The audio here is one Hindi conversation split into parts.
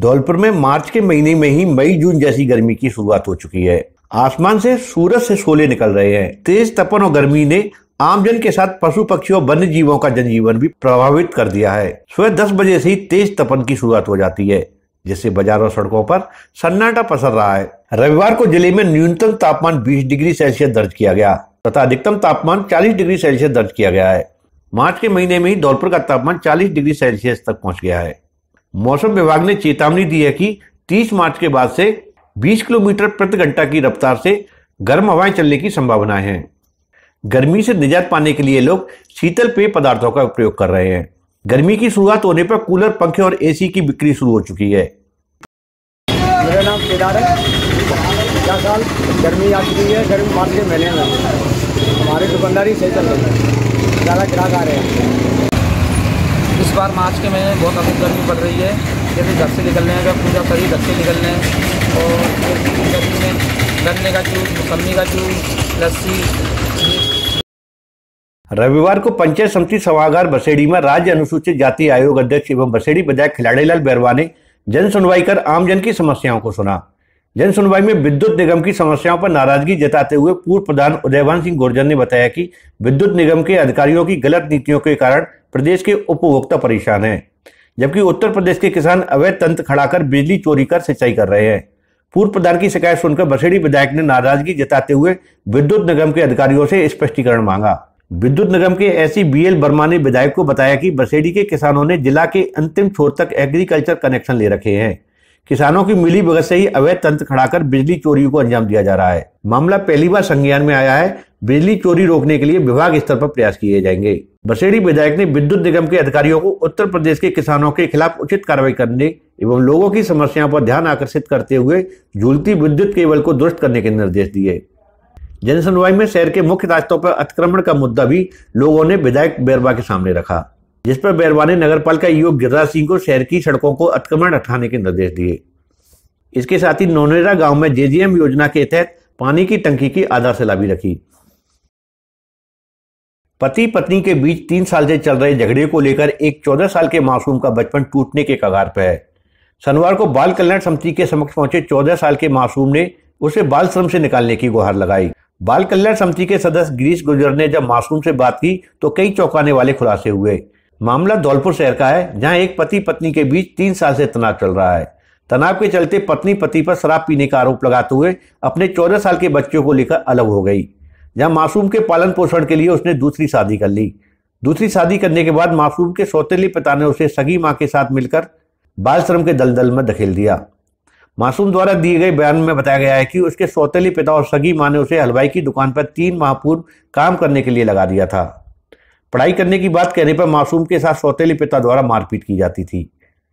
धौलपुर में मार्च के महीने में ही मई जून जैसी गर्मी की शुरुआत हो चुकी है आसमान से सूरज से शोले निकल रहे हैं तेज तपन और गर्मी ने आमजन के साथ पशु पक्षियों वन्य जीवों का जनजीवन भी प्रभावित कर दिया है सुबह दस बजे से ही तेज तपन की शुरुआत हो जाती है जिससे बाजार और सड़कों पर सन्नाटा पसर रहा है रविवार को जिले में न्यूनतम तापमान 20 डिग्री सेल्सियस दर्ज किया गया तथा अधिकतम तापमान 40 डिग्री सेल्सियस दर्ज किया गया है मार्च के महीने में ही धौलपुर का तापमान 40 डिग्री सेल्सियस तक पहुंच गया है मौसम विभाग ने चेतावनी दी है कि 30 मार्च के बाद से 20 किलोमीटर प्रति घंटा की रफ्तार से गर्म हवाएं चलने की संभावना है गर्मी से निजात पाने के लिए लोग शीतल पेय पदार्थों का उपयोग कर रहे हैं गर्मी की शुरुआत होने पर कूलर पंखे और एसी की बिक्री शुरू हो चुकी है मेरा नाम केदार है क्या साल गर्मी आ चुकी है गर्मी मार्च के महीने में हमारे दुकानदारी सही चल रही है ज़्यादा ग्राहक आ रहे हैं बार मार्च के महीने बहुत अधिक गर्मी पड़ रही है जैसे घर से निकलने का पूजा शरीर घर से निकलने और गर्मी में गन्ने का चूस मौसमी का चूस लस्सी रविवार को पंचायत समिति सभागार बसेड़ी में राज्य अनुसूचित जाति आयोग अध्यक्ष एवं बसेड़ी विधायक खिलाड़ीलाल बैरवा ने जन सुनवाई कर आमजन की समस्याओं को सुना जन सुनवाई में विद्युत निगम की समस्याओं पर नाराजगी जताते हुए पूर्व प्रधान उदयवान सिंह गुर्जर ने बताया कि विद्युत निगम के अधिकारियों की गलत नीतियों के कारण प्रदेश के उपभोक्ता परेशान हैं जबकि उत्तर प्रदेश के किसान अवैध तंत्र खड़ा कर बिजली चोरी कर सिंचाई कर रहे हैं पूर्व प्रधान की शिकायत सुनकर बसेड़ी विधायक ने नाराजगी जताते हुए विद्युत निगम के अधिकारियों से स्पष्टीकरण मांगा विद्युत निगम के एस बी एल वर्मा ने विधायक को बताया कि बसेड़ी के किसानों ने जिला के अंतिम छोर तक एग्रीकल्चर कनेक्शन ले रखे हैं किसानों की मिली भगत से ही अवैध तंत्र खड़ा कर बिजली चोरी को अंजाम दिया जा रहा है मामला पहली बार संज्ञान में आया है बिजली चोरी रोकने के लिए विभाग स्तर पर प्रयास किए जाएंगे बसेड़ी विधायक ने विद्युत निगम के अधिकारियों को उत्तर प्रदेश के किसानों के खिलाफ उचित कार्रवाई करने एवं लोगों की समस्याओं पर ध्यान आकर्षित करते हुए झूलती विद्युत केबल को दुरुस्त करने के निर्देश दिए जनसुनवाई में शहर के मुख्य रास्तों पर अतिक्रमण का मुद्दा भी लोगों ने विधायक बेरबा के सामने रखा जिस पर बैरवा ने पालिका युवक गिरिराज सिंह को शहर की सड़कों को अतिक्रमण हटाने के निर्देश दिए इसके साथ ही नोनेरा गांव में जेजीएम योजना के तहत पानी की टंकी की आधारशिला भी रखी पति पत्नी के बीच तीन साल से चल रहे झगड़े को लेकर एक चौदह साल के मासूम का बचपन टूटने के कगार पर है शनिवार को बाल कल्याण समिति के समक्ष पहुंचे चौदह साल के मासूम ने उसे बाल श्रम से निकालने की गुहार लगाई बाल कल्याण समिति के सदस्य गिरीश गुर्जर ने जब मासूम से बात की तो कई चौंकाने वाले खुलासे हुए मामला धौलपुर शहर का है जहां एक पति पत्नी के बीच तीन साल से तनाव चल रहा है तनाव के चलते पत्नी पति पर शराब पीने का आरोप लगाते हुए अपने चौदह साल के बच्चों को लेकर अलग हो गई जहां मासूम के पालन पोषण के लिए उसने दूसरी शादी कर ली दूसरी शादी करने के बाद मासूम के सौतेले पिता ने उसे सगी माँ के साथ मिलकर बाल श्रम के दलदल में धकेल दिया मासूम द्वारा दिए गए बयान में बताया गया है कि उसके सौतेले पिता और सगी माँ ने उसे हलवाई की दुकान पर तीन माह पूर्व काम करने के लिए लगा दिया था पढ़ाई करने की बात कहने पर मासूम के साथ सौतेले पिता द्वारा मारपीट की जाती थी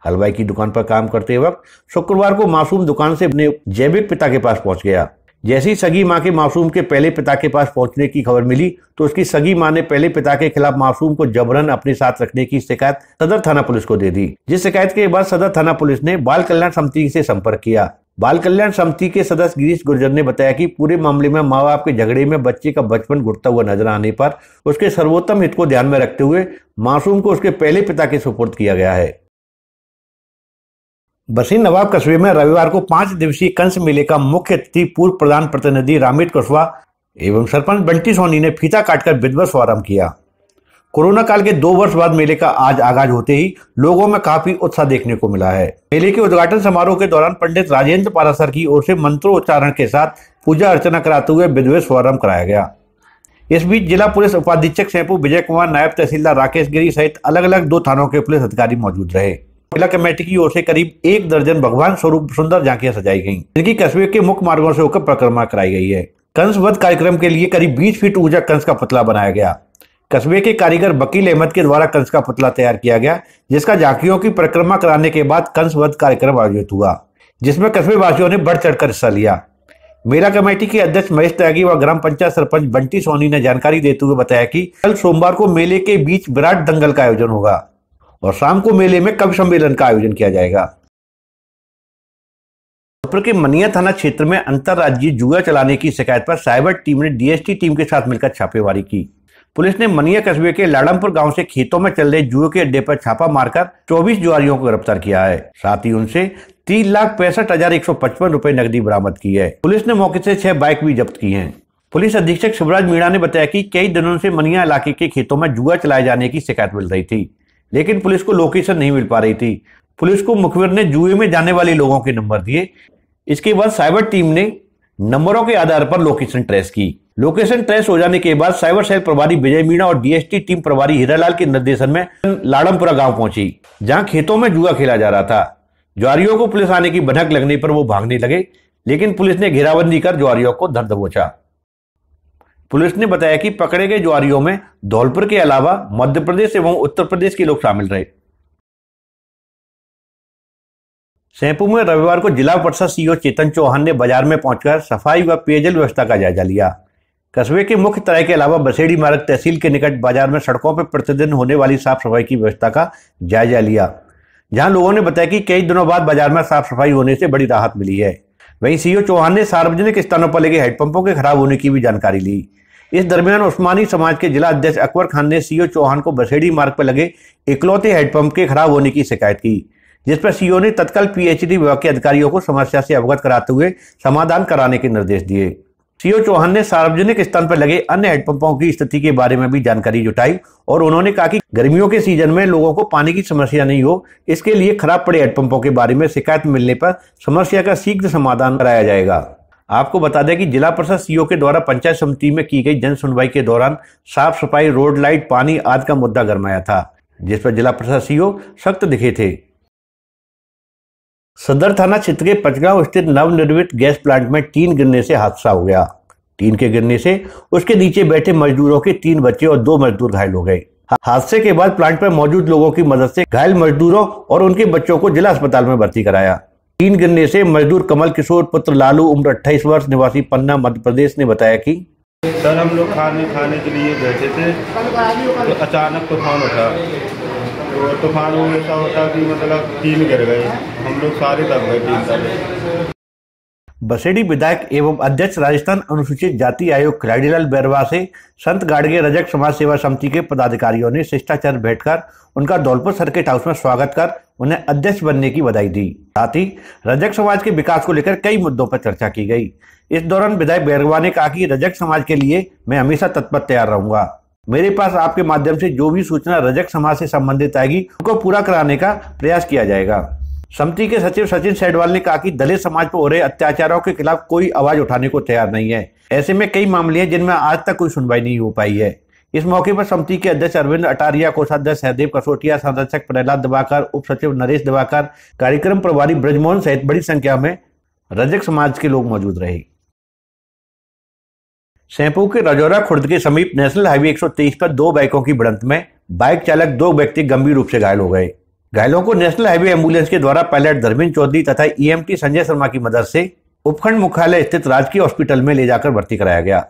हलवाई की दुकान पर काम करते वक्त शुक्रवार को मासूम दुकान से अपने जैविक पिता के पास पहुंच गया जैसी सगी माँ के मासूम के पहले पिता के पास पहुंचने की खबर मिली तो उसकी सगी माँ ने पहले पिता के खिलाफ मासूम को जबरन अपने साथ रखने की शिकायत सदर थाना पुलिस को दे दी जिस शिकायत के बाद सदर थाना पुलिस ने बाल कल्याण समिति से संपर्क किया बाल कल्याण समिति के सदस्य गिरीश गुर्जर ने बताया कि पूरे मामले में माँ बाप के झगड़े में बच्चे का बचपन घुटता हुआ नजर आने पर उसके सर्वोत्तम हित को ध्यान में रखते हुए मासूम को उसके पहले पिता के सुपुर्द किया गया है बसी नवाब कस्बे में रविवार को पांच दिवसीय कंस मेले का मुख्य अतिथि पूर्व प्रधान प्रतिनिधि रामित कुशवा एवं सरपंच बंटी सोनी ने फीता काटकर विधवा आरम्भ किया कोरोना काल के दो वर्ष बाद मेले का आज आगाज होते ही लोगों में काफी उत्साह देखने को मिला है मेले के उद्घाटन समारोह के दौरान पंडित राजेंद्र पारासर की ओर से मंत्रोच्चारण के साथ पूजा अर्चना कराते हुए विद्वेश फोरम कराया गया इस बीच जिला पुलिस उपाधीक्षक सैपू विजय कुमार नायब तहसीलदार राकेश गिरी सहित अलग अलग दो थानों के पुलिस अधिकारी मौजूद रहे महिला कमेटी की ओर से करीब एक दर्जन भगवान स्वरूप सुंदर झांकियां सजाई गयी जिनकी कस्बे के मुख्य मार्गो से होकर परिक्रमा कराई गई है कंस वध कार्यक्रम के लिए करीब बीस फीट ऊंचा कंस का पतला बनाया गया कस्बे के कारीगर बकील अहमद के द्वारा कंस का पुतला तैयार किया गया जिसका झांकियों की परिक्रमा कराने के बाद कंस वध कार्यक्रम आयोजित हुआ जिसमें कस्बे वासियों ने बढ़ चढ़कर हिस्सा लिया मेला कमेटी के अध्यक्ष महेश त्यागी व ग्राम पंचायत सरपंच बंटी सोनी ने जानकारी देते हुए बताया कि कल सोमवार को मेले के बीच विराट दंगल का आयोजन होगा और शाम को मेले में कवि सम्मेलन का आयोजन किया जाएगा के मनिया थाना क्षेत्र में अंतरराज्यीय जुआ चलाने की शिकायत पर साइबर टीम ने डीएसटी टीम के साथ मिलकर छापेमारी की पुलिस ने मनिया कस्बे के लाडमपुर गांव से खेतों में चल रहे जुए के अड्डे पर छापा मारकर 24 जुआरियों को गिरफ्तार किया है साथ ही उनसे तीन लाख पैंसठ हजार एक सौ पचपन रूपए नकदी बरामद की है पुलिस ने मौके से छह बाइक भी जब्त की हैं। पुलिस अधीक्षक शिवराज मीणा ने बताया कि कई दिनों से मनिया इलाके के खेतों में जुआ चलाए जाने की शिकायत मिल रही थी लेकिन पुलिस को लोकेशन नहीं मिल पा रही थी पुलिस को मुखबिर ने जुए में जाने वाले लोगों के नंबर दिए इसके बाद साइबर टीम ने नंबरों के आधार पर लोकेशन ट्रेस की लोकेशन ट्रेस हो जाने के बाद साइबर सेल प्रभारी विजय मीणा और डीएसटी टीम प्रभारी हीरालाल के निर्देशन में लाड़मपुरा गांव पहुंची जहां खेतों में जुआ खेला जा रहा था ज्वारियों को पुलिस आने की भनक लगने पर वो भागने लगे लेकिन पुलिस ने घेराबंदी कर ज्वारियों को धर दबोचा पुलिस ने बताया कि पकड़े गए ज्वारियों में धौलपुर के अलावा मध्य प्रदेश एवं उत्तर प्रदेश के लोग शामिल रहे सैंपू में रविवार को जिला परिषद सीओ चेतन चौहान ने बाजार में पहुंचकर सफाई व पेयजल व्यवस्था का जायजा लिया कस्बे के मुख्य तराई के अलावा बसेड़ी मार्ग तहसील के निकट बाजार में सड़कों पर प्रतिदिन होने वाली साफ सफाई की व्यवस्था का जायजा लिया जहां लोगों ने बताया कि कई दिनों बाद बाजार में साफ सफाई होने से बड़ी राहत मिली है वहीं सीओ चौहान ने सार्वजनिक स्थानों पर लगे हेडपंपों के खराब होने की भी जानकारी ली इस दरमियान उस्मानी समाज के जिला अध्यक्ष अकबर खान ने सीओ चौहान को बसेड़ी मार्ग पर लगे इकलौते हेडपंप के खराब होने की शिकायत की जिस पर सीओ ने तत्काल पीएचडी विभाग के अधिकारियों को समस्या से अवगत कराते हुए समाधान कराने के निर्देश दिए सीओ चौहान ने सार्वजनिक स्थान पर लगे अन्य हैंडपंपों की स्थिति के बारे में भी जानकारी जुटाई और उन्होंने कहा कि गर्मियों के सीजन में लोगों को पानी की समस्या नहीं हो इसके लिए खराब पड़े हैंडपंपों के बारे में शिकायत मिलने पर समस्या का शीघ्र समाधान कराया जाएगा आपको बता दें कि जिला प्रशासन सीओ के द्वारा पंचायत समिति में की गई जन सुनवाई के दौरान साफ सफाई रोड लाइट पानी आदि का मुद्दा गरमाया था जिस पर जिला प्रशासन सीओ सख्त दिखे थे सदर थाना क्षेत्र के पचगांव स्थित नवनिर्मित गैस प्लांट में टीन गिरने से हादसा हो गया टीन के गिरने से उसके नीचे बैठे मजदूरों के तीन बच्चे और दो मजदूर घायल हो गए हादसे के बाद प्लांट में मौजूद लोगों की मदद से घायल मजदूरों और उनके बच्चों को जिला अस्पताल में भर्ती कराया टीन गिरने से मजदूर कमल किशोर पुत्र लालू उम्र अट्ठाईस वर्ष निवासी पन्ना मध्य प्रदेश ने बताया कि सर हम लोग खाने खाने के लिए बैठे थे तो अचानक तूफान उठा तो तूफान में ऐसा होता कि मतलब तीन गिर गए हम लोग सारे दब गए तीन गए बसेड़ी विधायक एवं अध्यक्ष राजस्थान अनुसूचित जाति आयोग खिलाड़ीलाल बैरवा से संत गाड़गे रजक समाज सेवा समिति के पदाधिकारियों ने शिष्टाचार भेंट कर उनका धौलपुर सर्किट हाउस में स्वागत कर उन्हें अध्यक्ष बनने की बधाई दी साथ ही रजक समाज के विकास को लेकर कई मुद्दों पर चर्चा की गई इस दौरान विधायक बैरवा ने कहा कि रजक समाज के लिए मैं हमेशा तत्पर तैयार रहूंगा मेरे पास आपके माध्यम से जो भी सूचना रजक समाज से संबंधित आएगी उनको पूरा कराने का प्रयास किया जाएगा समिति के सचिव सचिन सेडवाल ने कहा कि दलित समाज पर हो रहे अत्याचारों के खिलाफ कोई आवाज उठाने को तैयार नहीं है ऐसे में कई मामले हैं जिनमें आज तक कोई सुनवाई नहीं हो पाई है इस मौके पर समिति के अध्यक्ष अरविंद अटारिया कोषाध्यक्ष सहदेव कसोटिया संरक्षक प्रहलाद दिवाकर उप सचिव नरेश दिवाकर कार्यक्रम प्रभारी ब्रजमोहन सहित बड़ी संख्या में रजक समाज के लोग मौजूद रहे सैंपू के रजौरा खुर्द के समीप नेशनल हाईवे 123 पर दो बाइकों की भिड़ंत में बाइक चालक दो व्यक्ति गंभीर रूप से घायल हो गए घायलों को नेशनल हाईवे एम्बुलेंस के द्वारा पायलट धर्मिंद चौधरी तथा ईएमटी e संजय शर्मा की मदद से उपखंड मुख्यालय स्थित राजकीय हॉस्पिटल में ले जाकर भर्ती कराया गया